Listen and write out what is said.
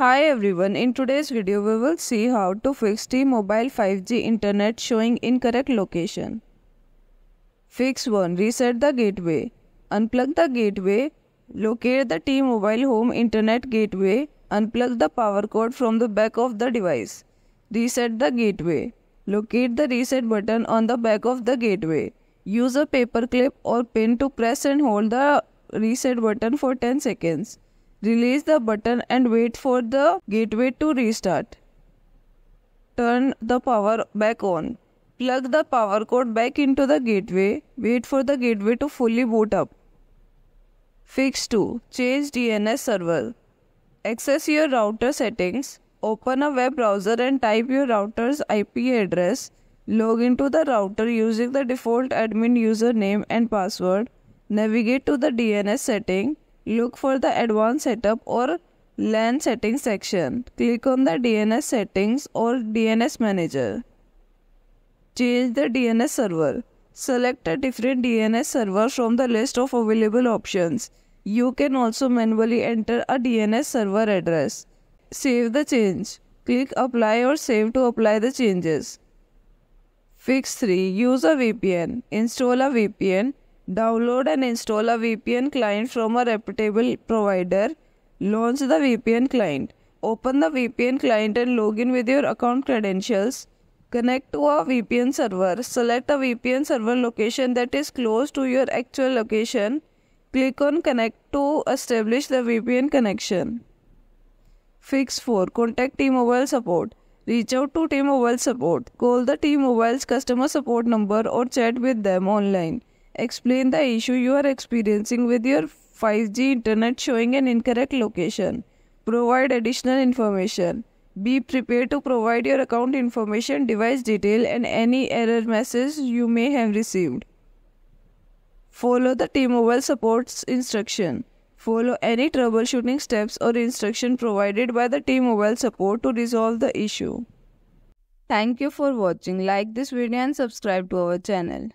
Hi everyone, in today's video we will see how to fix T-Mobile 5G internet showing incorrect location. Fix 1. Reset the gateway. Unplug the gateway. Locate the T-Mobile home internet gateway. Unplug the power cord from the back of the device. Reset the gateway. Locate the reset button on the back of the gateway. Use a paper clip or pin to press and hold the reset button for 10 seconds. Release the button and wait for the gateway to restart. Turn the power back on. Plug the power cord back into the gateway. Wait for the gateway to fully boot up. Fix 2. Change DNS server. Access your router settings. Open a web browser and type your router's IP address. Log into the router using the default admin username and password. Navigate to the DNS setting. Look for the advanced setup or LAN settings section. Click on the DNS settings or DNS manager. Change the DNS server. Select a different DNS server from the list of available options. You can also manually enter a DNS server address. Save the change. Click apply or save to apply the changes. Fix 3. Use a VPN. Install a VPN Download and install a VPN client from a reputable provider. Launch the VPN client. Open the VPN client and log in with your account credentials. Connect to a VPN server. Select a VPN server location that is close to your actual location. Click on Connect to establish the VPN connection. Fix 4. Contact T-Mobile support. Reach out to T-Mobile support. Call the T-Mobile's customer support number or chat with them online. Explain the issue you are experiencing with your 5G internet showing an incorrect location. Provide additional information. Be prepared to provide your account information, device detail, and any error message you may have received. Follow the T-Mobile support's instruction. Follow any troubleshooting steps or instruction provided by the T-Mobile support to resolve the issue. Thank you for watching. Like this video and subscribe to our channel.